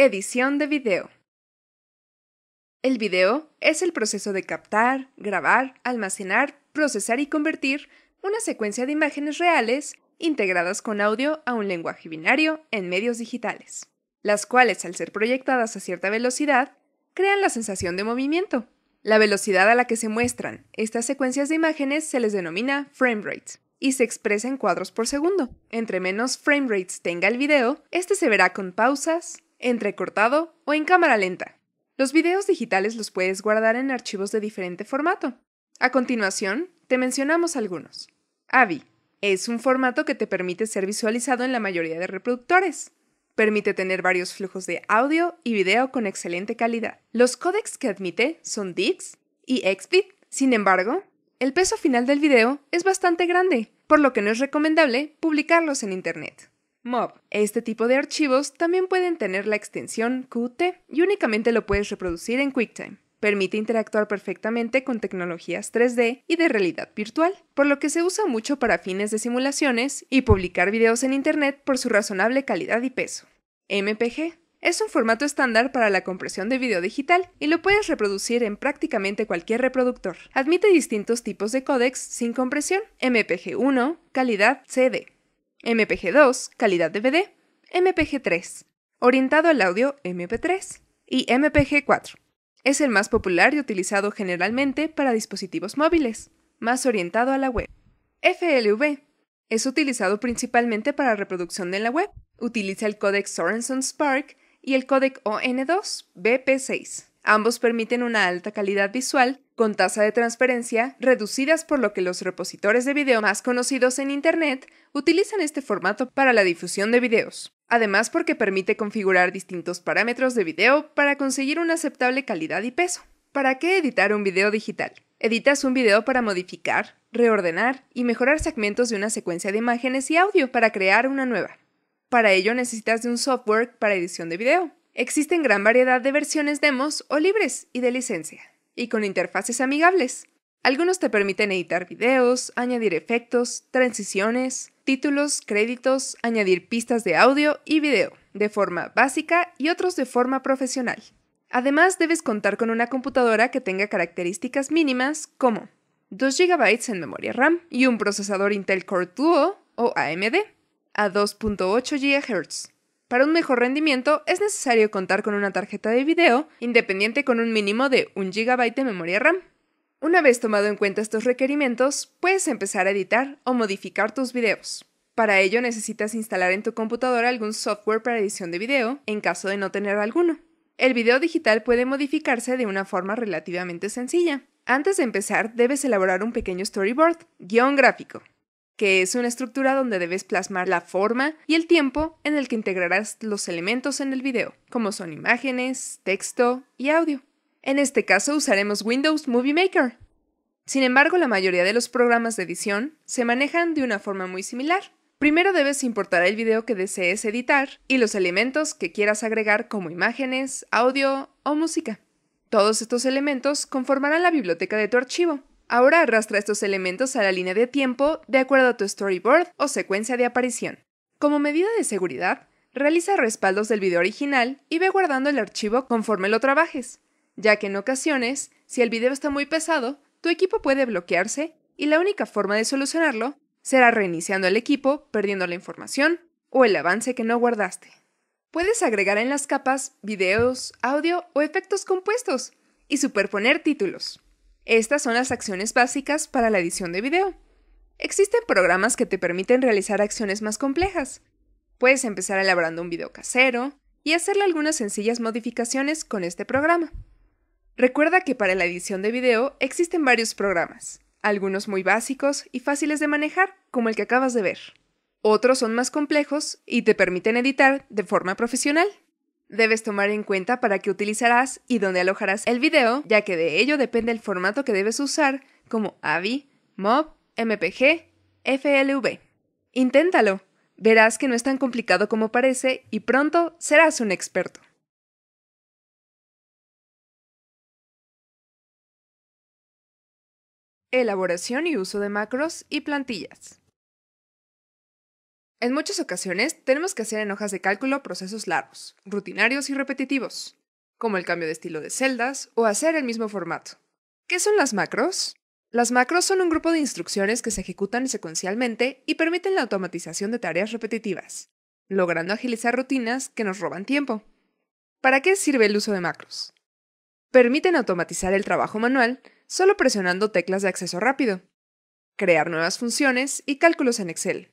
Edición de video. El video es el proceso de captar, grabar, almacenar, procesar y convertir una secuencia de imágenes reales integradas con audio a un lenguaje binario en medios digitales, las cuales al ser proyectadas a cierta velocidad crean la sensación de movimiento. La velocidad a la que se muestran estas secuencias de imágenes se les denomina frame rate y se expresa en cuadros por segundo. Entre menos frame rates tenga el video, este se verá con pausas, entrecortado o en cámara lenta. Los videos digitales los puedes guardar en archivos de diferente formato. A continuación, te mencionamos algunos. AVI es un formato que te permite ser visualizado en la mayoría de reproductores. Permite tener varios flujos de audio y video con excelente calidad. Los códecs que admite son DIX y XBIT. Sin embargo, el peso final del video es bastante grande, por lo que no es recomendable publicarlos en Internet. MOB. Este tipo de archivos también pueden tener la extensión Qt y únicamente lo puedes reproducir en QuickTime. Permite interactuar perfectamente con tecnologías 3D y de realidad virtual, por lo que se usa mucho para fines de simulaciones y publicar videos en Internet por su razonable calidad y peso. MPG es un formato estándar para la compresión de video digital y lo puedes reproducir en prácticamente cualquier reproductor. Admite distintos tipos de códex sin compresión, MPG1, calidad CD. MPG2, calidad DVD, MPG3, orientado al audio MP3 y MPG4. Es el más popular y utilizado generalmente para dispositivos móviles, más orientado a la web. FLV es utilizado principalmente para reproducción de la web. Utiliza el códec Sorenson Spark y el codec ON2 BP6. Ambos permiten una alta calidad visual con tasa de transferencia reducidas por lo que los repositores de video más conocidos en Internet utilizan este formato para la difusión de videos. Además porque permite configurar distintos parámetros de video para conseguir una aceptable calidad y peso. ¿Para qué editar un video digital? Editas un video para modificar, reordenar y mejorar segmentos de una secuencia de imágenes y audio para crear una nueva. Para ello necesitas de un software para edición de video. Existen gran variedad de versiones demos o libres y de licencia y con interfaces amigables. Algunos te permiten editar videos, añadir efectos, transiciones, títulos, créditos, añadir pistas de audio y video, de forma básica y otros de forma profesional. Además, debes contar con una computadora que tenga características mínimas como 2 GB en memoria RAM y un procesador Intel Core Duo o AMD a 2.8 GHz, para un mejor rendimiento es necesario contar con una tarjeta de video independiente con un mínimo de 1 GB de memoria RAM. Una vez tomado en cuenta estos requerimientos, puedes empezar a editar o modificar tus videos. Para ello necesitas instalar en tu computadora algún software para edición de video, en caso de no tener alguno. El video digital puede modificarse de una forma relativamente sencilla. Antes de empezar, debes elaborar un pequeño storyboard, guión gráfico, que es una estructura donde debes plasmar la forma y el tiempo en el que integrarás los elementos en el video, como son imágenes, texto y audio. En este caso usaremos Windows Movie Maker. Sin embargo, la mayoría de los programas de edición se manejan de una forma muy similar. Primero debes importar el video que desees editar y los elementos que quieras agregar como imágenes, audio o música. Todos estos elementos conformarán la biblioteca de tu archivo, Ahora arrastra estos elementos a la línea de tiempo de acuerdo a tu storyboard o secuencia de aparición. Como medida de seguridad, realiza respaldos del video original y ve guardando el archivo conforme lo trabajes, ya que en ocasiones, si el video está muy pesado, tu equipo puede bloquearse y la única forma de solucionarlo será reiniciando el equipo, perdiendo la información o el avance que no guardaste. Puedes agregar en las capas videos, audio o efectos compuestos y superponer títulos. Estas son las acciones básicas para la edición de video. Existen programas que te permiten realizar acciones más complejas. Puedes empezar elaborando un video casero y hacerle algunas sencillas modificaciones con este programa. Recuerda que para la edición de video existen varios programas, algunos muy básicos y fáciles de manejar, como el que acabas de ver. Otros son más complejos y te permiten editar de forma profesional debes tomar en cuenta para qué utilizarás y dónde alojarás el video, ya que de ello depende el formato que debes usar, como AVI, MOV, MPG, FLV. Inténtalo. Verás que no es tan complicado como parece y pronto serás un experto. Elaboración y uso de macros y plantillas. En muchas ocasiones tenemos que hacer en hojas de cálculo procesos largos, rutinarios y repetitivos, como el cambio de estilo de celdas o hacer el mismo formato. ¿Qué son las macros? Las macros son un grupo de instrucciones que se ejecutan secuencialmente y permiten la automatización de tareas repetitivas, logrando agilizar rutinas que nos roban tiempo. ¿Para qué sirve el uso de macros? Permiten automatizar el trabajo manual solo presionando teclas de acceso rápido, crear nuevas funciones y cálculos en Excel,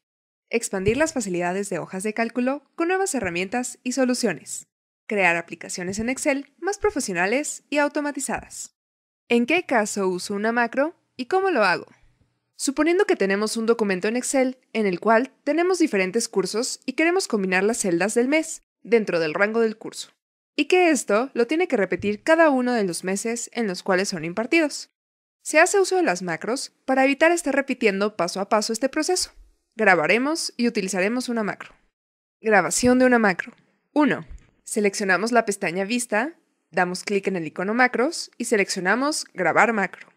expandir las facilidades de hojas de cálculo con nuevas herramientas y soluciones, crear aplicaciones en Excel más profesionales y automatizadas. ¿En qué caso uso una macro y cómo lo hago? Suponiendo que tenemos un documento en Excel en el cual tenemos diferentes cursos y queremos combinar las celdas del mes dentro del rango del curso, y que esto lo tiene que repetir cada uno de los meses en los cuales son impartidos. Se hace uso de las macros para evitar estar repitiendo paso a paso este proceso. Grabaremos y utilizaremos una macro. Grabación de una macro. 1. Seleccionamos la pestaña Vista, damos clic en el icono Macros y seleccionamos Grabar macro.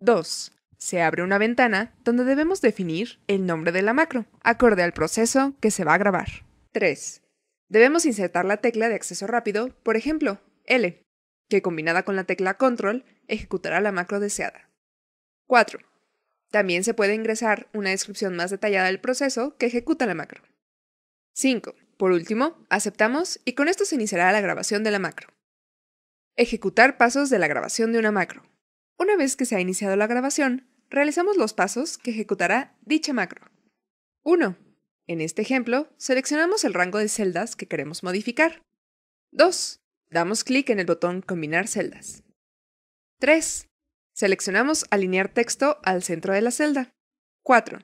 2. Se abre una ventana donde debemos definir el nombre de la macro, acorde al proceso que se va a grabar. 3. Debemos insertar la tecla de acceso rápido, por ejemplo, L, que combinada con la tecla Control ejecutará la macro deseada. 4. También se puede ingresar una descripción más detallada del proceso que ejecuta la macro. 5. Por último, aceptamos y con esto se iniciará la grabación de la macro. Ejecutar pasos de la grabación de una macro. Una vez que se ha iniciado la grabación, realizamos los pasos que ejecutará dicha macro. 1. En este ejemplo, seleccionamos el rango de celdas que queremos modificar. 2. Damos clic en el botón Combinar celdas. 3. Seleccionamos Alinear texto al centro de la celda. 4.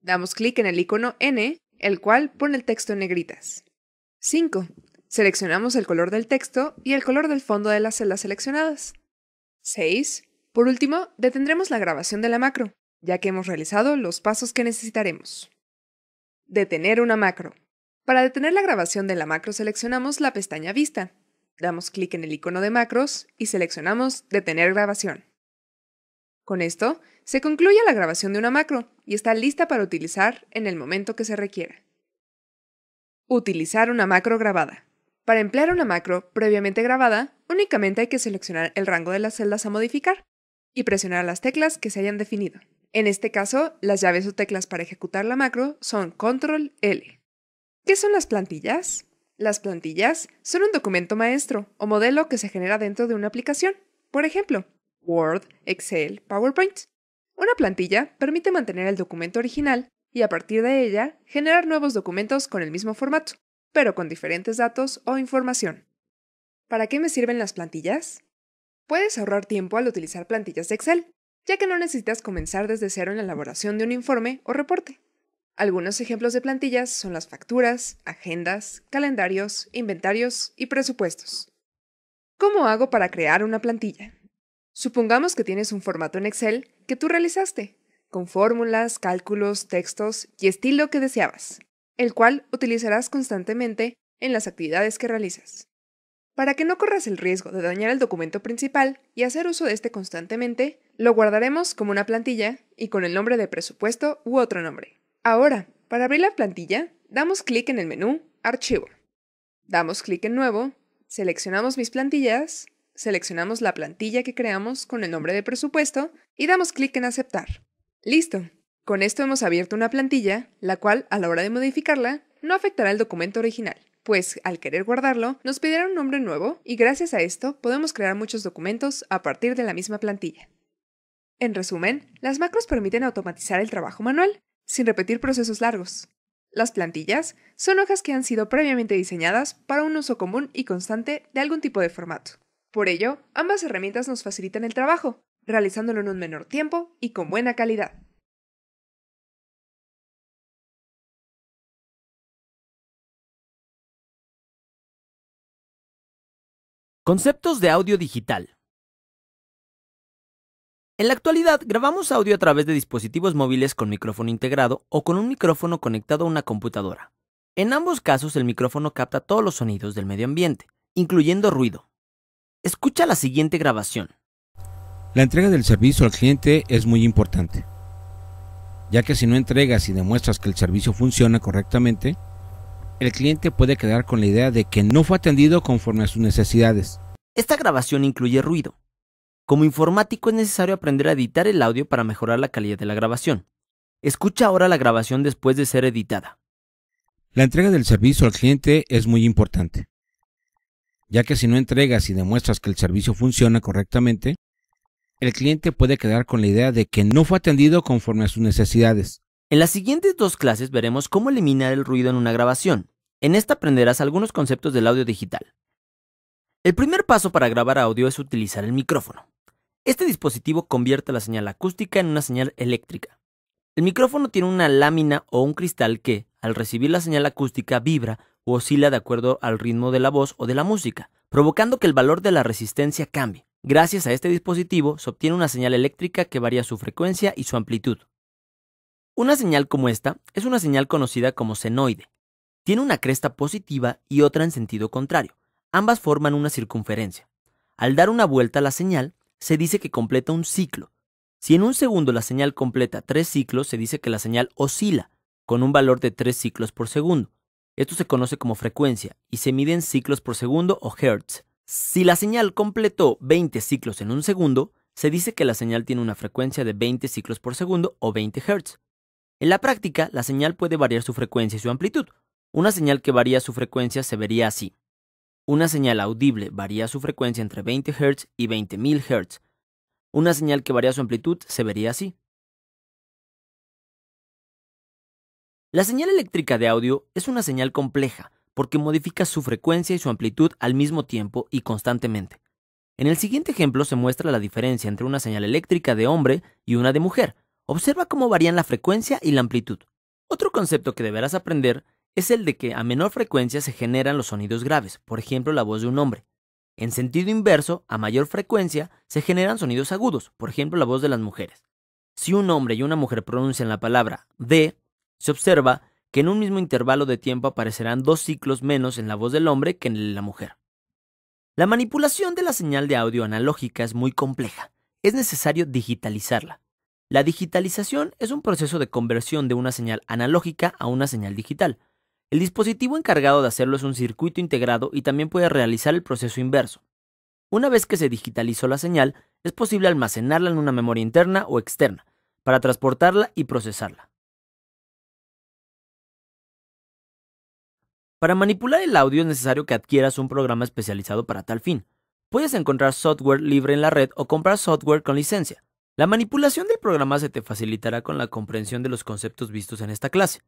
Damos clic en el icono N, el cual pone el texto en negritas. 5. Seleccionamos el color del texto y el color del fondo de las celdas seleccionadas. 6. Por último, detendremos la grabación de la macro, ya que hemos realizado los pasos que necesitaremos. Detener una macro. Para detener la grabación de la macro seleccionamos la pestaña Vista. Damos clic en el icono de macros y seleccionamos Detener grabación. Con esto, se concluye la grabación de una macro y está lista para utilizar en el momento que se requiera. Utilizar una macro grabada. Para emplear una macro previamente grabada, únicamente hay que seleccionar el rango de las celdas a modificar y presionar las teclas que se hayan definido. En este caso, las llaves o teclas para ejecutar la macro son Control L. ¿Qué son las plantillas? Las plantillas son un documento maestro o modelo que se genera dentro de una aplicación. Por ejemplo, Word, Excel, PowerPoint. Una plantilla permite mantener el documento original y a partir de ella generar nuevos documentos con el mismo formato, pero con diferentes datos o información. ¿Para qué me sirven las plantillas? Puedes ahorrar tiempo al utilizar plantillas de Excel, ya que no necesitas comenzar desde cero en la elaboración de un informe o reporte. Algunos ejemplos de plantillas son las facturas, agendas, calendarios, inventarios y presupuestos. ¿Cómo hago para crear una plantilla? Supongamos que tienes un formato en Excel que tú realizaste, con fórmulas, cálculos, textos y estilo que deseabas, el cual utilizarás constantemente en las actividades que realizas. Para que no corras el riesgo de dañar el documento principal y hacer uso de este constantemente, lo guardaremos como una plantilla y con el nombre de presupuesto u otro nombre. Ahora, para abrir la plantilla, damos clic en el menú Archivo. Damos clic en Nuevo, seleccionamos mis plantillas seleccionamos la plantilla que creamos con el nombre de presupuesto y damos clic en aceptar. Listo. Con esto hemos abierto una plantilla, la cual a la hora de modificarla no afectará el documento original, pues al querer guardarlo nos pedirá un nombre nuevo y gracias a esto podemos crear muchos documentos a partir de la misma plantilla. En resumen, las macros permiten automatizar el trabajo manual sin repetir procesos largos. Las plantillas son hojas que han sido previamente diseñadas para un uso común y constante de algún tipo de formato. Por ello, ambas herramientas nos facilitan el trabajo, realizándolo en un menor tiempo y con buena calidad. Conceptos de audio digital. En la actualidad grabamos audio a través de dispositivos móviles con micrófono integrado o con un micrófono conectado a una computadora. En ambos casos el micrófono capta todos los sonidos del medio ambiente, incluyendo ruido. Escucha la siguiente grabación. La entrega del servicio al cliente es muy importante, ya que si no entregas y demuestras que el servicio funciona correctamente, el cliente puede quedar con la idea de que no fue atendido conforme a sus necesidades. Esta grabación incluye ruido. Como informático es necesario aprender a editar el audio para mejorar la calidad de la grabación. Escucha ahora la grabación después de ser editada. La entrega del servicio al cliente es muy importante, ya que si no entregas y demuestras que el servicio funciona correctamente, el cliente puede quedar con la idea de que no fue atendido conforme a sus necesidades. En las siguientes dos clases veremos cómo eliminar el ruido en una grabación. En esta aprenderás algunos conceptos del audio digital. El primer paso para grabar audio es utilizar el micrófono. Este dispositivo convierte la señal acústica en una señal eléctrica. El micrófono tiene una lámina o un cristal que, al recibir la señal acústica vibra o oscila de acuerdo al ritmo de la voz o de la música, provocando que el valor de la resistencia cambie. Gracias a este dispositivo se obtiene una señal eléctrica que varía su frecuencia y su amplitud. Una señal como esta es una señal conocida como senoide. Tiene una cresta positiva y otra en sentido contrario. Ambas forman una circunferencia. Al dar una vuelta a la señal, se dice que completa un ciclo. Si en un segundo la señal completa tres ciclos, se dice que la señal oscila con un valor de 3 ciclos por segundo. Esto se conoce como frecuencia y se mide en ciclos por segundo o hertz. Si la señal completó 20 ciclos en un segundo, se dice que la señal tiene una frecuencia de 20 ciclos por segundo o 20 hertz. En la práctica, la señal puede variar su frecuencia y su amplitud. Una señal que varía su frecuencia se vería así. Una señal audible varía su frecuencia entre 20 Hz y 20.000 Hz. Una señal que varía su amplitud se vería así. La señal eléctrica de audio es una señal compleja porque modifica su frecuencia y su amplitud al mismo tiempo y constantemente. En el siguiente ejemplo se muestra la diferencia entre una señal eléctrica de hombre y una de mujer. Observa cómo varían la frecuencia y la amplitud. Otro concepto que deberás aprender es el de que a menor frecuencia se generan los sonidos graves, por ejemplo la voz de un hombre. En sentido inverso, a mayor frecuencia se generan sonidos agudos, por ejemplo la voz de las mujeres. Si un hombre y una mujer pronuncian la palabra de se observa que en un mismo intervalo de tiempo aparecerán dos ciclos menos en la voz del hombre que en la mujer. La manipulación de la señal de audio analógica es muy compleja. Es necesario digitalizarla. La digitalización es un proceso de conversión de una señal analógica a una señal digital. El dispositivo encargado de hacerlo es un circuito integrado y también puede realizar el proceso inverso. Una vez que se digitalizó la señal, es posible almacenarla en una memoria interna o externa, para transportarla y procesarla. Para manipular el audio es necesario que adquieras un programa especializado para tal fin. Puedes encontrar software libre en la red o comprar software con licencia. La manipulación del programa se te facilitará con la comprensión de los conceptos vistos en esta clase.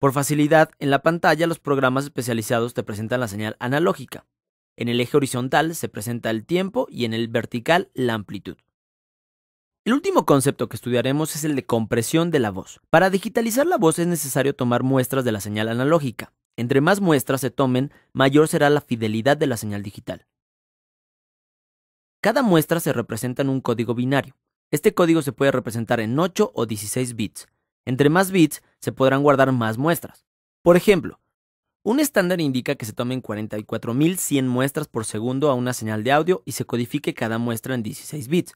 Por facilidad, en la pantalla los programas especializados te presentan la señal analógica. En el eje horizontal se presenta el tiempo y en el vertical la amplitud. El último concepto que estudiaremos es el de compresión de la voz. Para digitalizar la voz es necesario tomar muestras de la señal analógica. Entre más muestras se tomen, mayor será la fidelidad de la señal digital. Cada muestra se representa en un código binario. Este código se puede representar en 8 o 16 bits. Entre más bits se podrán guardar más muestras. Por ejemplo, un estándar indica que se tomen 44.100 muestras por segundo a una señal de audio y se codifique cada muestra en 16 bits,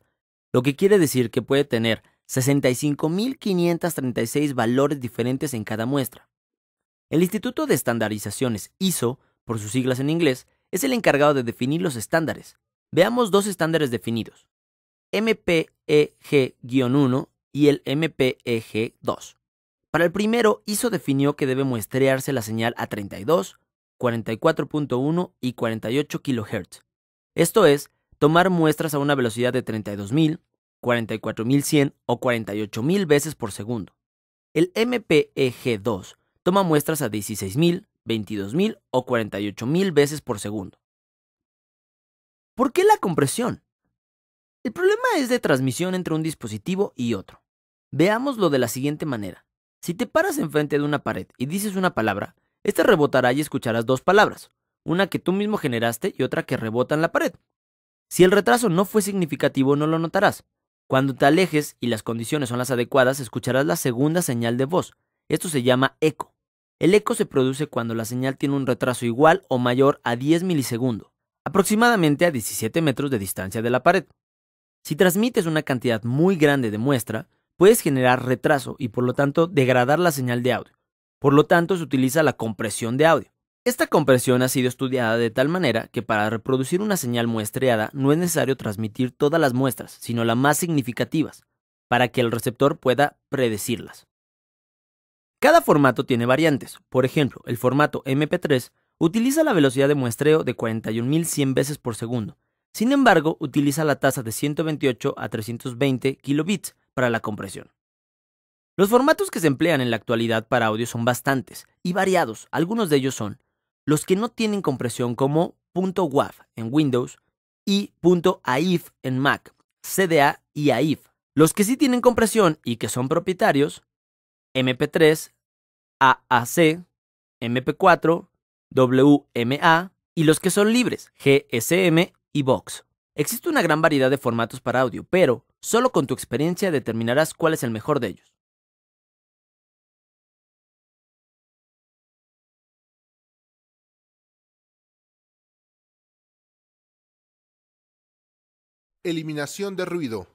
lo que quiere decir que puede tener 65.536 valores diferentes en cada muestra. El Instituto de Estandarizaciones ISO, por sus siglas en inglés, es el encargado de definir los estándares. Veamos dos estándares definidos, MPEG-1 y el MPEG-2. Para el primero, ISO definió que debe muestrearse la señal a 32, 44.1 y 48 kHz. Esto es, tomar muestras a una velocidad de 32.000, 44.100 o 48.000 veces por segundo. El MPEG-2 toma muestras a 16.000, 22.000 o 48.000 veces por segundo. ¿Por qué la compresión? El problema es de transmisión entre un dispositivo y otro. Veámoslo de la siguiente manera. Si te paras enfrente de una pared y dices una palabra, esta rebotará y escucharás dos palabras, una que tú mismo generaste y otra que rebota en la pared. Si el retraso no fue significativo no lo notarás. Cuando te alejes y las condiciones son las adecuadas, escucharás la segunda señal de voz. Esto se llama eco. El eco se produce cuando la señal tiene un retraso igual o mayor a 10 milisegundos, aproximadamente a 17 metros de distancia de la pared. Si transmites una cantidad muy grande de muestra, puedes generar retraso y por lo tanto degradar la señal de audio. Por lo tanto, se utiliza la compresión de audio. Esta compresión ha sido estudiada de tal manera que para reproducir una señal muestreada no es necesario transmitir todas las muestras, sino las más significativas, para que el receptor pueda predecirlas. Cada formato tiene variantes. Por ejemplo, el formato MP3 utiliza la velocidad de muestreo de 41.100 veces por segundo. Sin embargo, utiliza la tasa de 128 a 320 kilobits para la compresión. Los formatos que se emplean en la actualidad para audio son bastantes y variados. Algunos de ellos son los que no tienen compresión como .wav en Windows y .aif en Mac, CDA y AIF. Los que sí tienen compresión y que son propietarios MP3, AAC, MP4, WMA y los que son libres, GSM y Vox. Existe una gran variedad de formatos para audio, pero solo con tu experiencia determinarás cuál es el mejor de ellos. Eliminación de ruido.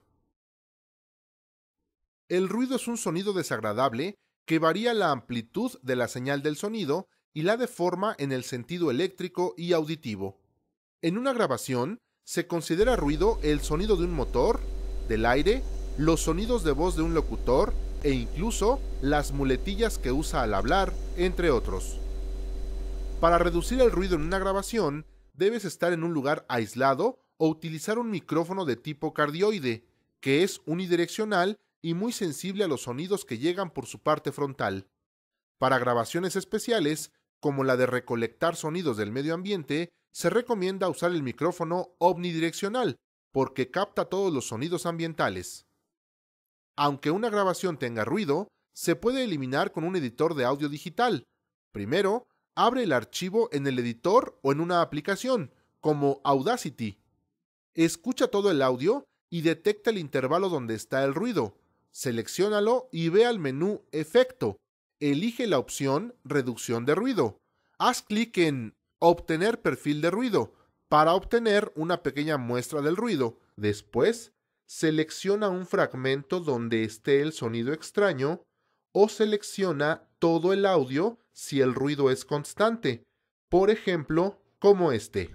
El ruido es un sonido desagradable que varía la amplitud de la señal del sonido y la deforma en el sentido eléctrico y auditivo. En una grabación, se considera ruido el sonido de un motor, del aire, los sonidos de voz de un locutor e incluso las muletillas que usa al hablar, entre otros. Para reducir el ruido en una grabación, debes estar en un lugar aislado o utilizar un micrófono de tipo cardioide, que es unidireccional y muy sensible a los sonidos que llegan por su parte frontal. Para grabaciones especiales, como la de recolectar sonidos del medio ambiente, se recomienda usar el micrófono omnidireccional, porque capta todos los sonidos ambientales. Aunque una grabación tenga ruido, se puede eliminar con un editor de audio digital. Primero, abre el archivo en el editor o en una aplicación, como Audacity. Escucha todo el audio y detecta el intervalo donde está el ruido. Seleccionalo y ve al menú Efecto. Elige la opción Reducción de ruido. Haz clic en Obtener perfil de ruido para obtener una pequeña muestra del ruido. Después, selecciona un fragmento donde esté el sonido extraño o selecciona todo el audio si el ruido es constante, por ejemplo, como este.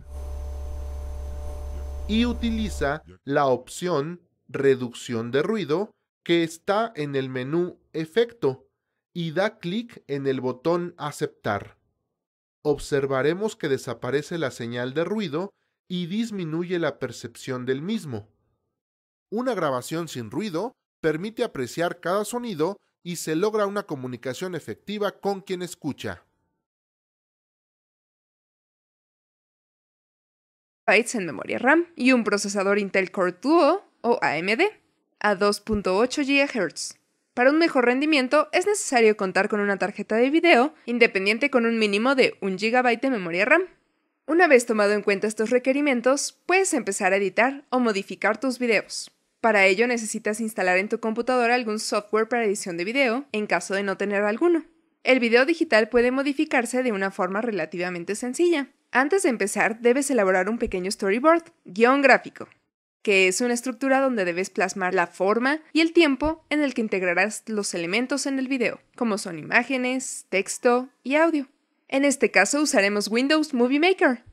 Y utiliza la opción reducción de ruido que está en el menú Efecto y da clic en el botón Aceptar. Observaremos que desaparece la señal de ruido y disminuye la percepción del mismo. Una grabación sin ruido permite apreciar cada sonido y se logra una comunicación efectiva con quien escucha. en memoria RAM y un procesador Intel Core Duo o AMD a 2.8 GHz. Para un mejor rendimiento es necesario contar con una tarjeta de video independiente con un mínimo de 1 GB de memoria RAM. Una vez tomado en cuenta estos requerimientos, puedes empezar a editar o modificar tus videos. Para ello necesitas instalar en tu computadora algún software para edición de video, en caso de no tener alguno. El video digital puede modificarse de una forma relativamente sencilla. Antes de empezar, debes elaborar un pequeño storyboard, guión gráfico, que es una estructura donde debes plasmar la forma y el tiempo en el que integrarás los elementos en el video, como son imágenes, texto y audio. En este caso usaremos Windows Movie Maker,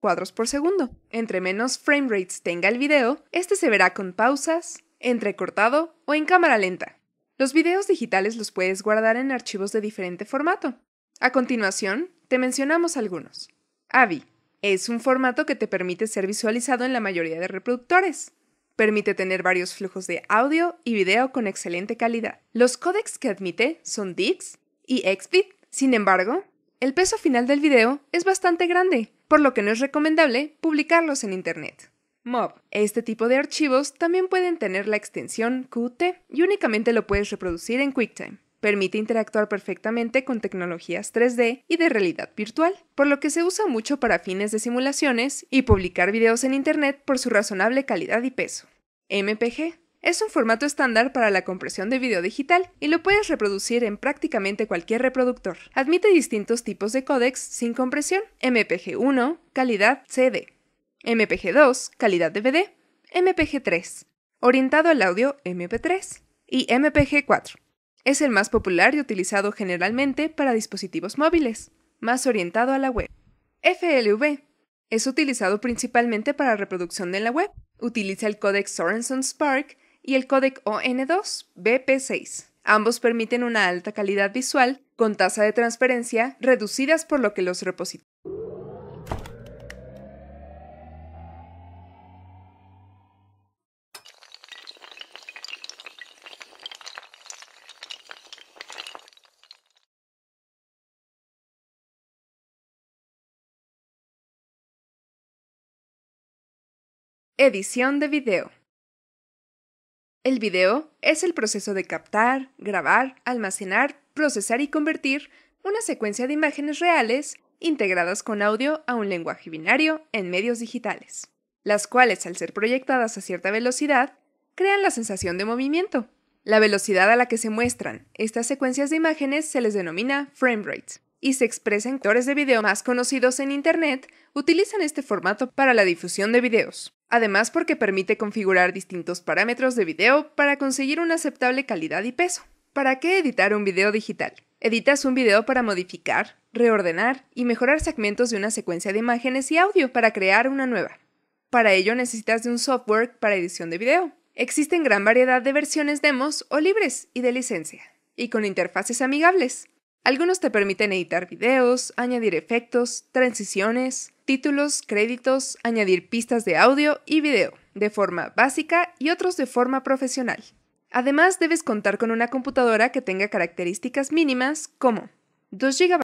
cuadros por segundo. Entre menos frame rates tenga el video, este se verá con pausas, entrecortado o en cámara lenta. Los videos digitales los puedes guardar en archivos de diferente formato. A continuación, te mencionamos algunos. AVI, es un formato que te permite ser visualizado en la mayoría de reproductores. Permite tener varios flujos de audio y video con excelente calidad. Los codecs que admite son DIX y XBit. Sin embargo, el peso final del video es bastante grande, por lo que no es recomendable publicarlos en Internet. MOB. Este tipo de archivos también pueden tener la extensión Qt y únicamente lo puedes reproducir en QuickTime. Permite interactuar perfectamente con tecnologías 3D y de realidad virtual, por lo que se usa mucho para fines de simulaciones y publicar videos en Internet por su razonable calidad y peso. MPG es un formato estándar para la compresión de video digital y lo puedes reproducir en prácticamente cualquier reproductor. Admite distintos tipos de códecs sin compresión: MPG1, calidad CD, MPG2, calidad DVD, MPG3, orientado al audio MP3 y MPG4, es el más popular y utilizado generalmente para dispositivos móviles, más orientado a la web. FLV es utilizado principalmente para reproducción de la web. Utiliza el códec Sorenson Spark y el codec ON2 BP6. Ambos permiten una alta calidad visual con tasa de transferencia reducidas por lo que los repositorios Edición de video. El video es el proceso de captar, grabar, almacenar, procesar y convertir una secuencia de imágenes reales integradas con audio a un lenguaje binario en medios digitales, las cuales al ser proyectadas a cierta velocidad crean la sensación de movimiento. La velocidad a la que se muestran estas secuencias de imágenes se les denomina frame rate y se expresa en actores de video más conocidos en Internet utilizan este formato para la difusión de videos además porque permite configurar distintos parámetros de video para conseguir una aceptable calidad y peso. ¿Para qué editar un video digital? Editas un video para modificar, reordenar y mejorar segmentos de una secuencia de imágenes y audio para crear una nueva. Para ello necesitas de un software para edición de video. Existen gran variedad de versiones demos o libres y de licencia, y con interfaces amigables. Algunos te permiten editar videos, añadir efectos, transiciones, títulos, créditos, añadir pistas de audio y video, de forma básica y otros de forma profesional. Además, debes contar con una computadora que tenga características mínimas como 2 GB